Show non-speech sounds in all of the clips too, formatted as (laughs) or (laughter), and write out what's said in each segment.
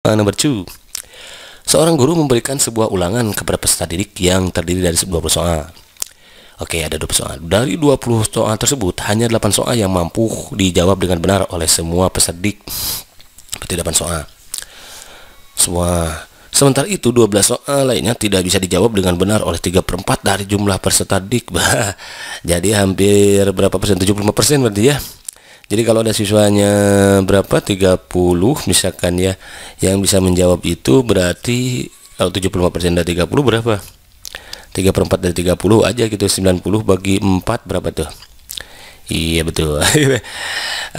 Uh, eh, number two, seorang guru memberikan sebuah ulangan kepada peserta didik yang terdiri dari 20 soal. Oke, okay, ada 20 soal. Dari 20 soal tersebut, hanya 8 soal yang mampu dijawab dengan benar oleh semua peserta didik. Berarti 8 soal. Semua. Sementara itu, 12 soal lainnya tidak bisa dijawab dengan benar oleh 3 per 4 dari jumlah peserta didik. (laughs) Jadi hampir berapa persen? 75 persen berarti ya. Jadi kalau ada siswanya berapa 30 misalkan ya yang bisa menjawab itu berarti kalau 75% dari 30 berapa? 3 per 4 dari 30 aja gitu 90 bagi 4 berapa tuh? Iya betul (laughs)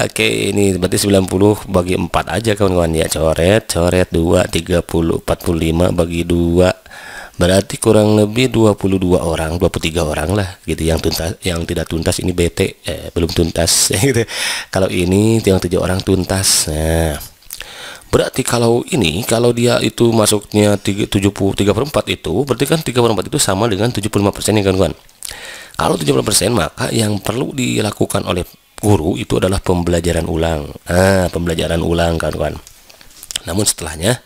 Oke ini berarti 90 bagi 4 aja kawan-kawan ya Coret coret 2 30 45 bagi 2 berarti kurang lebih 22 orang 23 orang lah gitu yang tuntas yang tidak tuntas ini BT eh, belum tuntas (laughs) gitu kalau ini yang tujuh orang tuntas nah berarti kalau ini kalau dia itu masuknya 73 per 4 itu berarti kan 3 per 4 itu sama dengan 75% persen ya kawan-kawan kalau 70% maka yang perlu dilakukan oleh guru itu adalah pembelajaran ulang. Ah, pembelajaran ulang kawan-kawan. Namun setelahnya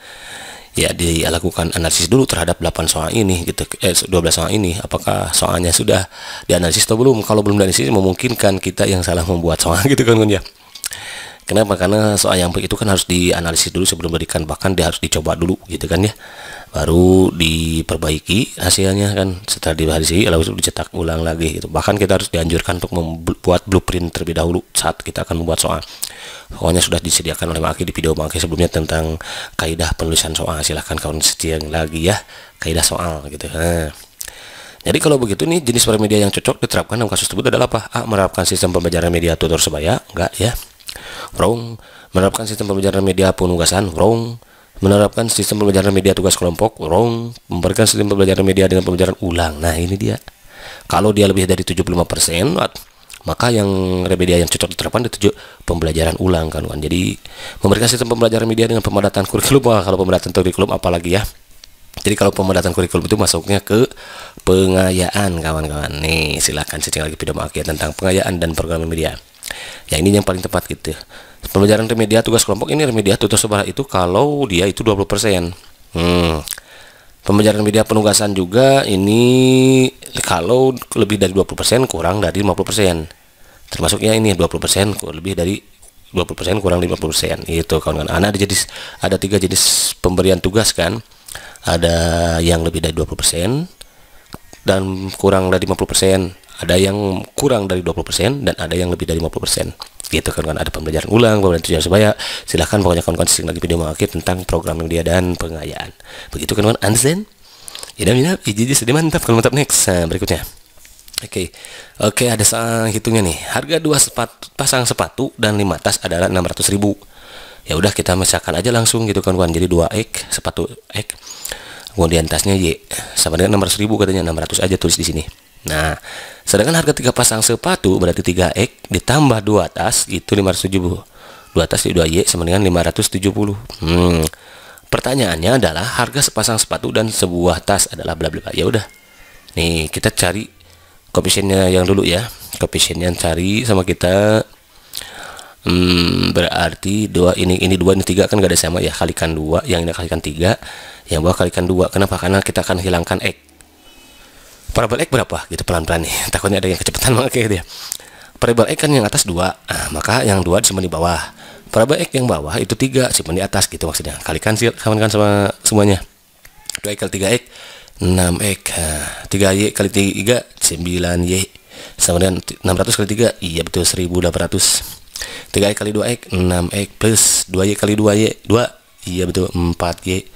ya dilakukan analisis dulu terhadap 8 soal ini gitu eh 12 soal ini apakah soalnya sudah dianalisis atau belum kalau belum dianalisis memungkinkan kita yang salah membuat soal (laughs) gitu kan ya Kenapa? Karena soal yang begitu kan harus dianalisis dulu sebelum berikan bahkan dia harus dicoba dulu gitu kan ya. Baru diperbaiki hasilnya kan setelah dianalisis lalu dicetak ulang lagi gitu. Bahkan kita harus dianjurkan untuk membuat blueprint terlebih dahulu saat kita akan membuat soal pokoknya sudah disediakan oleh Maki di video Maki sebelumnya tentang kaidah penulisan soal silahkan kawan yang lagi ya kaidah soal gitu ha. Jadi kalau begitu nih jenis media yang cocok diterapkan dalam kasus tersebut adalah apa? A. Menerapkan sistem pembelajaran media tutor sebaya, enggak ya. Wrong. Menerapkan sistem pembelajaran media penugasan, wrong. Menerapkan sistem pembelajaran media tugas kelompok, wrong. Memberikan sistem pembelajaran media dengan pembelajaran ulang. Nah, ini dia. Kalau dia lebih dari 75%, maka yang remedial yang cocok diterapkan tujuh pembelajaran ulang kan kan. Jadi memberikan sistem pembelajaran media dengan pemadatan kurikulum. Wah, kalau pemadatan kurikulum apalagi ya. Jadi kalau pemadatan kurikulum itu masuknya ke pengayaan kawan-kawan. Nih, silahkan cek lagi video Makia ya, tentang pengayaan dan program media. Ya ini yang paling tepat gitu. Pembelajaran remedial tugas kelompok ini remedial tugas sebar itu kalau dia itu 20%. Hmm. Pembelajaran media penugasan juga ini Ya, kalau lebih dari 20% kurang dari 50%. Termasuknya ini 20% lebih dari 20% kurang 50%. Itu kawan-kawan. ada jenis ada tiga jenis pemberian tugas kan. Ada yang lebih dari 20% dan kurang dari 50%, ada yang kurang dari 20% dan ada yang lebih dari 50% gitu kan kan ada pembelajaran ulang pembelajaran tujuan sebaya silahkan pokoknya kawan-kawan sering lagi video mengakhir tentang programming dia dan pengayaan begitu kan kawan understand Ya ya, iji jadi sedih mantap kalau mantap next. Nah, berikutnya. Oke. Okay. Oke, okay, ada sang hitungnya nih. Harga dua sepatu, pasang sepatu dan lima tas adalah enam ratus ribu Ya udah kita misalkan aja langsung gitu kan kawan. Jadi dua ek sepatu ek. Kemudian tasnya Y sama dengan enam ratus ribu katanya enam ratus aja tulis di sini. Nah, sedangkan harga tiga pasang sepatu berarti tiga ek ditambah dua tas itu lima ratus tujuh puluh dua tas di dua Y sama dengan lima ratus tujuh Hmm. Pertanyaannya adalah harga sepasang sepatu dan sebuah tas adalah bla bla bla. Ya udah. Nih, kita cari koefisiennya yang dulu ya. yang cari sama kita hmm, berarti dua ini ini dua ini tiga kan gak ada sama ya kalikan dua yang ini kalikan tiga yang bawah kalikan dua kenapa karena kita akan hilangkan x parabel x berapa gitu pelan-pelan nih takutnya ada yang kecepatan makanya dia parabel x kan yang atas dua nah, maka yang dua disimpan di bawah X yang bawah itu 3, simpan di atas gitu maksudnya. Kalikan sih, kan sama semuanya. 2 kali 3 x 6 x 3 y kali 3 9 y sama dengan 600 kali 3 iya betul 1800 3 y kali 2 x 6 x plus 2 y kali 2 y 2 iya betul 4 y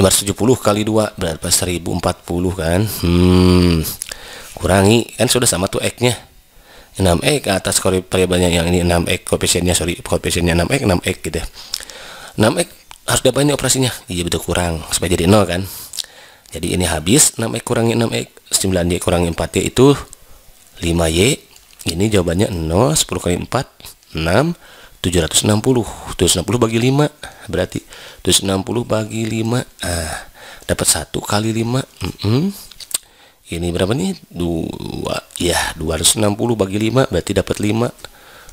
570 kali 2 berapa 1040 kan hmm kurangi kan sudah sama tuh x nya 6x atas variabelnya yang ini 6x koefisiennya sorry koefisiennya 6x 6x gitu ya 6x harus dapat ini operasinya iya betul kurang supaya jadi 0 kan jadi ini habis 6x kurangi 6x 9y kurangi 4y itu 5y ini jawabannya 0 10 kali 4 6 760 760 bagi 5 berarti 760 bagi 5 ah, dapat 1 kali 5 mm -mm ini berapa nih? 2 ya 260 bagi 5 berarti dapat 5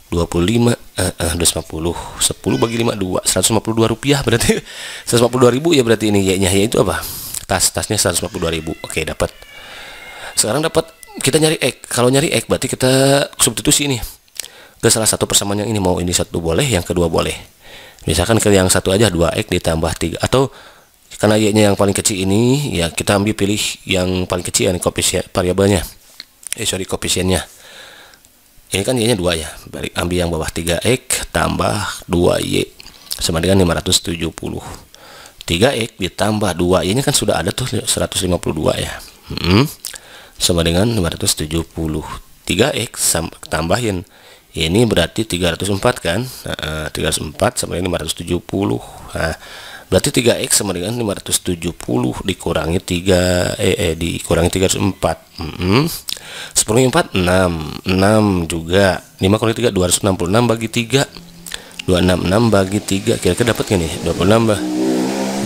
25 eh, eh, 250 10 bagi 5 2 152 rupiah berarti 152 (laughs) ribu ya berarti ini kayaknya ya itu apa tas tasnya 152 ribu oke dapat sekarang dapat kita nyari X kalau nyari X berarti kita substitusi ini ke salah satu persamaan yang ini mau ini satu boleh yang kedua boleh misalkan ke yang satu aja 2X ditambah 3 atau karena y-nya yang paling kecil ini ya kita ambil pilih yang paling kecil yang koefisien variabelnya eh sorry koefisiennya ini kan y-nya 2 ya balik ambil yang bawah 3x tambah 2y sama dengan 570 3x ditambah 2 y-nya kan sudah ada tuh 152 ya hmm. sama dengan 570 3x tambahin ini berarti 304 kan nah, 304 sama dengan 570 nah berarti 3x sama dengan 570 dikurangi 3 eh, eh dikurangi 304 mm -hmm. 10 4 6 6 juga 5 kali 3 266 bagi 3 266 bagi 3 kira-kira dapat gini 26 bah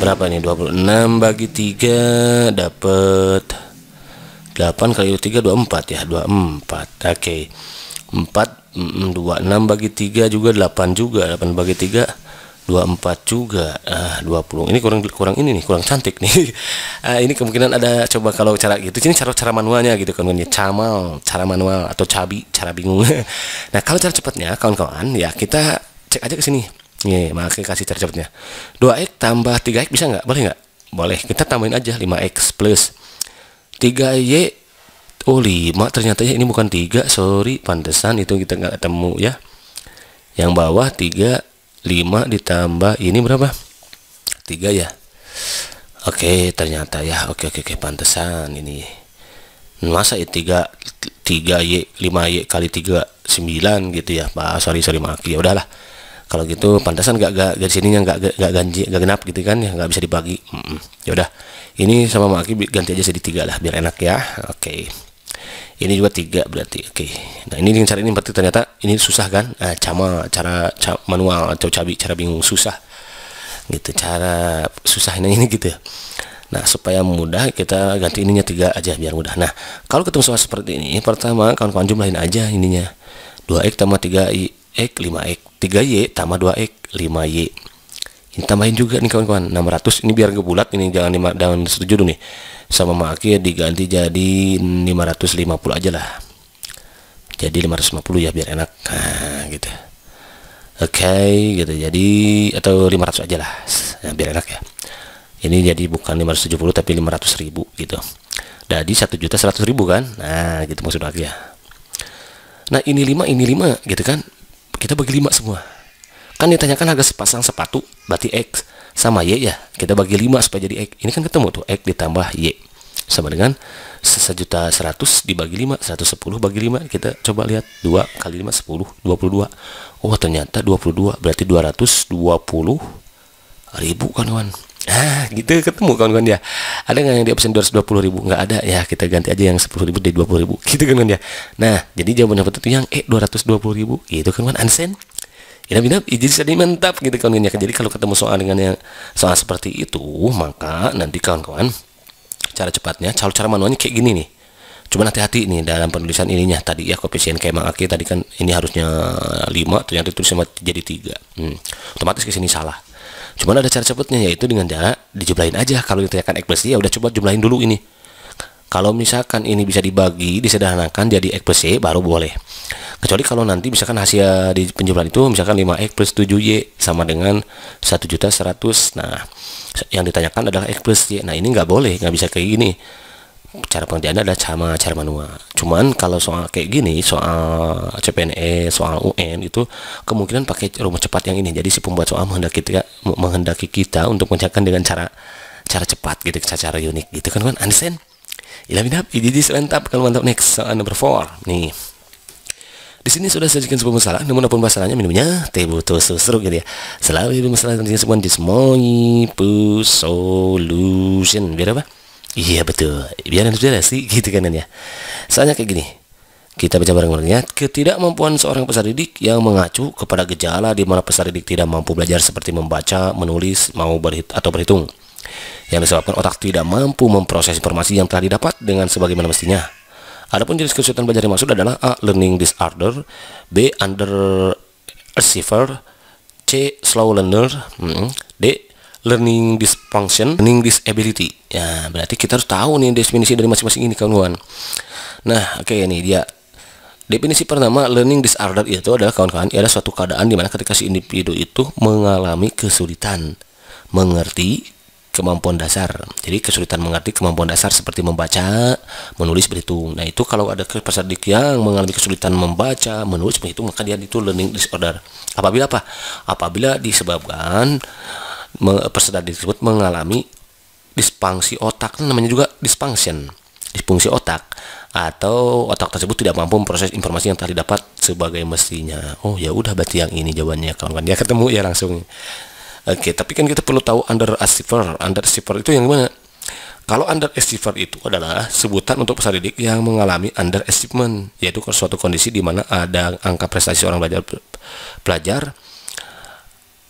berapa nih 26 bagi 3 dapat 8 kali 3 24 ya 24 oke okay. 4 26 bagi 3 juga 8 juga 8 bagi 3 24 juga ah 20 ini kurang kurang ini nih kurang cantik nih (laughs) ah, ini kemungkinan ada coba kalau cara gitu ini cara cara manualnya gitu kan camal cara manual atau cabi cara bingung (laughs) nah kalau cara cepatnya kawan-kawan ya kita cek aja ke sini nih iya, iya, makanya kasih cara cepatnya 2x tambah 3x bisa nggak boleh nggak boleh kita tambahin aja 5x plus 3y oh lima ternyata ya ini bukan tiga sorry pantesan itu kita nggak ketemu ya yang bawah tiga 5 ditambah ini berapa 3 ya Oke okay, ternyata ya oke okay, oke okay, oke pantesan ini masa ya 3 3Y 5Y kali 3 9 gitu ya Pak sorry sorry maaf ya udahlah kalau gitu pantesan gak gak dari sininya gak gak, ganjil gak genap gitu kan ya nggak bisa dibagi mm -mm. ya udah ini sama Maki ganti aja jadi tiga lah biar enak ya oke okay ini juga tiga berarti oke okay. nah ini dengan cara ini berarti ternyata ini susah kan nah, cama cara ca manual atau cabi cara bingung susah gitu cara susah ini ini gitu ya. Nah, supaya mudah kita ganti ininya tiga aja biar mudah. Nah, kalau ketemu soal seperti ini, pertama kawan-kawan jumlahin aja ininya. 2x tambah 3y x 5x, 3y tambah 2x 5y. Ini tambahin juga nih kawan-kawan, 600 ini biar gebulat. ini jangan 5 jangan setuju dulu nih sama maki diganti jadi 550 aja lah jadi 550 ya biar enak nah, gitu oke okay, gitu jadi atau 500 aja lah nah, biar enak ya ini jadi bukan 570 tapi 500 ribu gitu jadi 1 juta ribu kan nah gitu maksud aku ya nah ini 5 ini 5 gitu kan kita bagi 5 semua kan ditanyakan harga sepasang sepatu berarti X sama Y ya kita bagi 5 supaya jadi X ini kan ketemu tuh X ditambah Y sama dengan 1.100 dibagi 5 110 bagi 5 kita coba lihat 2 kali 5 10 22 oh ternyata 22 berarti 220 ribu kawan-kawan ah gitu ketemu kawan-kawan ya ada nggak yang di option 220 ribu nggak ada ya kita ganti aja yang 10 ribu dari 20 ribu (laughs) gitu kawan-kawan ya nah jadi jawaban yang betul itu yang eh 220 ribu gitu kawan-kawan ansen inap-inap bisa mantap gitu kawan ya. jadi kalau ketemu soal dengan yang soal seperti itu maka nanti kawan-kawan cara cepatnya cara cara manualnya kayak gini nih Cuma hati-hati nih dalam penulisan ininya tadi ya koefisien kemang aki tadi kan ini harusnya 5 ternyata itu sama jadi 3 hmm. otomatis ke sini salah Cuma ada cara cepatnya yaitu dengan cara dijumlahin aja kalau ditanyakan ekspresi ya udah coba jumlahin dulu ini kalau misalkan ini bisa dibagi disederhanakan jadi ekspresi baru boleh kecuali kalau nanti misalkan hasil di penjualan itu misalkan 5x plus 7y sama dengan 1 juta 100 nah yang ditanyakan adalah x plus y nah ini nggak boleh nggak bisa kayak gini cara pengertian adalah sama cara manual cuman kalau soal kayak gini soal CPNS e, soal UN itu kemungkinan pakai rumus cepat yang ini jadi si pembuat soal menghendaki kita menghendaki kita untuk mengerjakan dengan cara cara cepat gitu cara, cara unik gitu kan kan understand ilah ini mantap kalau mantap next soal number four nih di sini sudah saya sajikan sebuah masalah, namun apapun masalahnya minumnya teh butuh susu gitu ya. Selalu ada masalah tentunya semua dismoi solution. Biar apa? Iya betul. Biar sih, gitu kan ya. Soalnya kayak gini. Kita baca bareng-barengnya. Ketidakmampuan seorang peserta didik yang mengacu kepada gejala di mana peserta didik tidak mampu belajar seperti membaca, menulis, mau berhit atau berhitung. Yang disebabkan otak tidak mampu memproses informasi yang telah didapat dengan sebagaimana mestinya. Adapun jenis kesulitan belajar yang maksud adalah A. Learning disorder B. Under receiver C. Slow learner hmm, D. Learning dysfunction Learning disability Ya berarti kita harus tahu nih definisi dari masing-masing ini kawan-kawan Nah oke okay, nih dia Definisi pertama learning disorder itu adalah kawan-kawan adalah suatu keadaan di mana ketika si individu itu mengalami kesulitan mengerti kemampuan dasar. Jadi kesulitan mengerti kemampuan dasar seperti membaca, menulis, berhitung. Nah itu kalau ada peserdik yang mengalami kesulitan membaca, menulis, berhitung, maka dia itu learning disorder. Apabila apa? Apabila disebabkan peserta tersebut mengalami disfungsi otak, namanya juga dysfunction, disfungsi otak atau otak tersebut tidak mampu memproses informasi yang telah didapat sebagai mestinya. Oh ya udah berarti yang ini jawabannya kawan-kawan. Ya ketemu ya langsung. Oke, tapi kan kita perlu tahu underachiever. Underachiever itu yang mana? Kalau underachiever itu adalah sebutan untuk peserta didik yang mengalami underachievement, yaitu suatu kondisi di mana ada angka prestasi orang belajar pelajar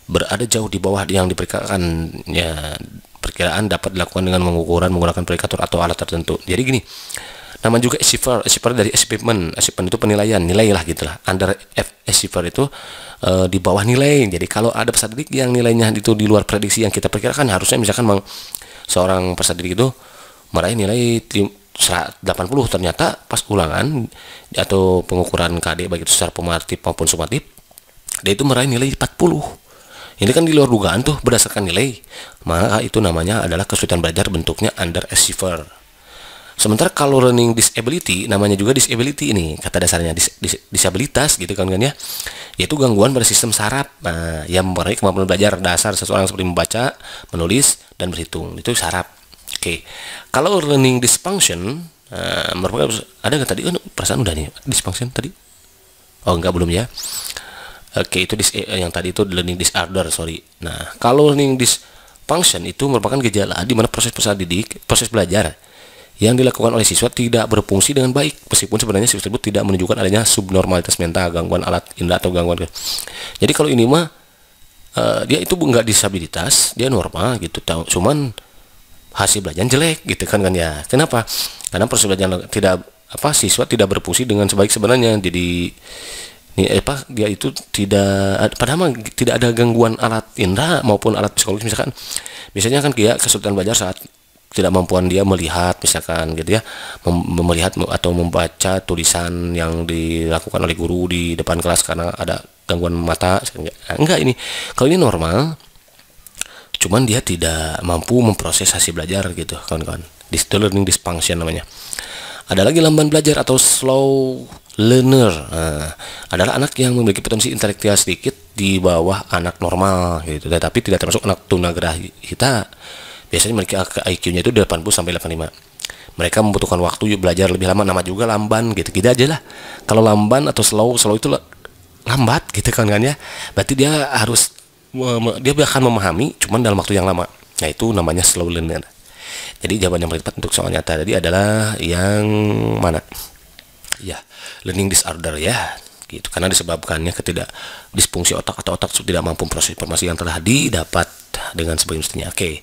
berada jauh di bawah yang diperkirakan ya, perkiraan dapat dilakukan dengan mengukuran menggunakan predikator atau alat tertentu. Jadi gini, Nama juga achiever, achiever dari achievement. Achievement itu penilaian, nilai lah gitulah Under F achiever eh, itu e, di bawah nilai. Jadi kalau ada peserta didik yang nilainya itu di luar prediksi yang kita perkirakan, harusnya misalkan meng, seorang peserta didik itu meraih nilai 80 ternyata pas ulangan atau pengukuran KD baik itu secara pemartif maupun sumatif dia itu meraih nilai 40 ini kan di luar dugaan tuh berdasarkan nilai maka itu namanya adalah kesulitan belajar bentuknya under achiever Sementara kalau learning disability, namanya juga disability ini, kata dasarnya dis, dis, disabilitas gitu kan kan ya, yaitu gangguan pada sistem saraf nah, yang mempengaruhi kemampuan belajar dasar seseorang seperti membaca, menulis, dan berhitung. Itu saraf. Oke, okay. kalau learning dysfunction, uh, eh, merupakan ada nggak tadi? Oh, perasaan udah nih dysfunction tadi? Oh enggak belum ya. Oke okay, itu dis, eh, yang tadi itu learning disorder sorry. Nah kalau learning dysfunction itu merupakan gejala di mana proses proses didik, proses belajar yang dilakukan oleh siswa tidak berfungsi dengan baik meskipun sebenarnya siswa tersebut tidak menunjukkan adanya subnormalitas mental gangguan alat indra atau gangguan jadi kalau ini mah uh, dia itu enggak disabilitas dia normal gitu tahu cuman hasil belajar jelek gitu kan kan ya kenapa karena proses belajar tidak apa siswa tidak berfungsi dengan sebaik sebenarnya jadi ini apa dia itu tidak padahal mah, tidak ada gangguan alat indra maupun alat psikologis misalkan misalnya kan dia kesulitan belajar saat tidak mampuan dia melihat misalkan gitu ya mem melihat atau membaca tulisan yang dilakukan oleh guru di depan kelas karena ada gangguan mata gitu. nah, enggak ini kalau ini normal cuman dia tidak mampu memproses hasil belajar gitu kawan-kawan dis learning dysfunction namanya ada lagi lamban belajar atau slow learner nah, adalah anak yang memiliki potensi intelektual sedikit di bawah anak normal gitu tapi tidak termasuk anak tunagrahita biasanya mereka IQ-nya itu 80 sampai 85 mereka membutuhkan waktu belajar lebih lama nama juga lamban gitu gitu aja lah kalau lamban atau slow slow itu lambat gitu kan kan ya berarti dia harus dia akan memahami cuman dalam waktu yang lama Nah itu namanya slow learner jadi jawaban yang paling tepat untuk soal nyata tadi adalah yang mana ya learning disorder ya gitu karena disebabkannya ketidak disfungsi otak atau otak tidak mampu proses informasi yang telah didapat dengan sebelum mestinya oke